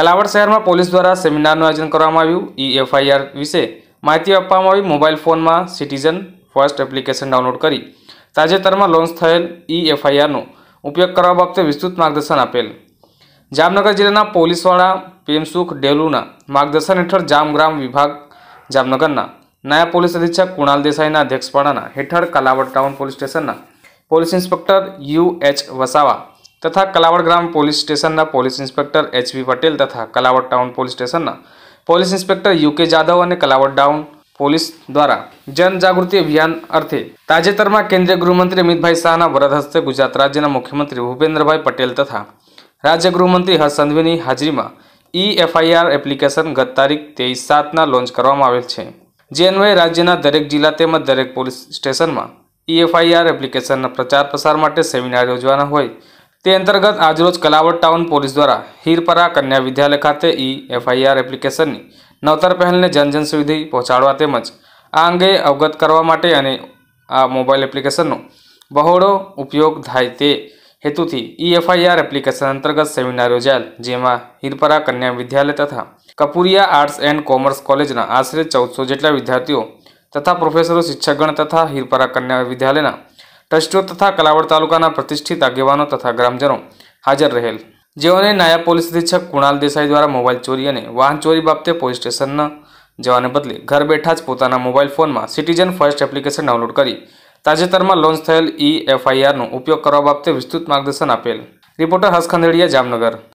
કલાવડ શહેરમાં પોલીસ દ્વારા સેમિનારનું આયોજન કરવામાં આવ્યું ઈ એફઆઈઆર વિશે માહિતી આપવામાં આવી મોબાઈલ ફોનમાં સિટીઝન ફર્સ્ટ એપ્લિકેશન ડાઉનલોડ કરી તાજેતરમાં લોન્ચ થયેલ ઈ એફઆઈઆરનો ઉપયોગ કરવા બાબતે વિસ્તૃત માર્ગદર્શન આપેલ જામનગર જિલ્લાના પોલીસવાળા પ્રેમસુખ ડેલુના માર્ગદર્શન હેઠળ જામગ્રામ વિભાગ જામનગરના નાયબ પોલીસ અધિક્ષક કુણાલ દેસાઈના અધ્યક્ષપણાના હેઠળ કલાવડ ટાઉન પોલીસ સ્ટેશનના police inspector U H Vasava તથા કલાવડ ગ્રામ પોલીસ સ્ટેશનના પોલીસ ઇન્સ્પેક્ટર એચવી પટેલ તથા કલાવડ ટાઉન પોલીસ સ્ટેશનના પોલીસ ઇન્સ્પેક્ટર યુકે જાદવ અને કલાવડ ટાઉન પોલીસ દ્વારા જનજાગૃતિ અભિયાન અર્થે તાજેતરમાં કેન્દ્રીય ગૃહમંત્રી અમિતભાઈ શાહના વરદ ગુજરાત રાજ્યના મુખ્યમંત્રી ભૂપેન્દ્રભાઈ પટેલ તથા રાજ્ય ગૃહમંત્રી હર્ષ સંઘવીની હાજરીમાં ઈ એફઆઈઆર એપ્લિકેશન ગત તારીખ તેવીસ સાતના લોન્ચ કરવામાં આવેલ છે જે અન્વયે રાજ્યના દરેક જિલ્લા તેમજ દરેક પોલીસ સ્ટેશનમાં ઈ એફઆઈઆર એપ્લિકેશનના પ્રચાર પ્રસાર માટે સેમિનાર યોજવાના હોય તે અંતર્ગત આજરોજ કલાવડ ટાઉન પોલીસ દ્વારા હીરપરા કન્યા વિદ્યાલય ખાતે ઈ એફઆઈઆર એપ્લિકેશનની નવતર પહેલને જનજન સુવિધી પહોંચાડવા તેમજ આ અંગે અવગત કરવા માટે અને આ મોબાઈલ એપ્લિકેશનનો બહોળો ઉપયોગ થાય તે હેતુથી ઈ એફઆઈઆર એપ્લિકેશન અંતર્ગત સેમિનાર યોજાયેલ જેમાં હીરપરા કન્યા વિદ્યાલય તથા કપુરિયા આર્ટ્સ એન્ડ કોમર્સ કોલેજના આશરે ચૌદસો જેટલા વિદ્યાર્થીઓ તથા પ્રોફેસરો શિક્ષકગણ તથા હીરપરા કન્યા વિદ્યાલયના ટ્રસ્ટીઓ તથા કલાવડ તાલુકાના પ્રતિષ્ઠિત આગેવાનો તથા ગ્રામજનો હાજર રહેલ જેઓને નાયબ પોલીસ અધિક્ષક કુણાલ દેસાઈ દ્વારા મોબાઈલ ચોરી અને વાહન ચોરી બાબતે પોલીસ સ્ટેશનના જવાને બદલે ઘર બેઠા જ પોતાના મોબાઈલ ફોનમાં સિટીઝન ફર્સ્ટ એપ્લિકેશન ડાઉનલોડ કરી તાજેતરમાં લોન્ચ થયેલ ઈ એફઆઈઆરનો ઉપયોગ કરવા બાબતે વિસ્તૃત માર્ગદર્શન આપેલ રિપોર્ટર હસખંદેડિયા જામનગર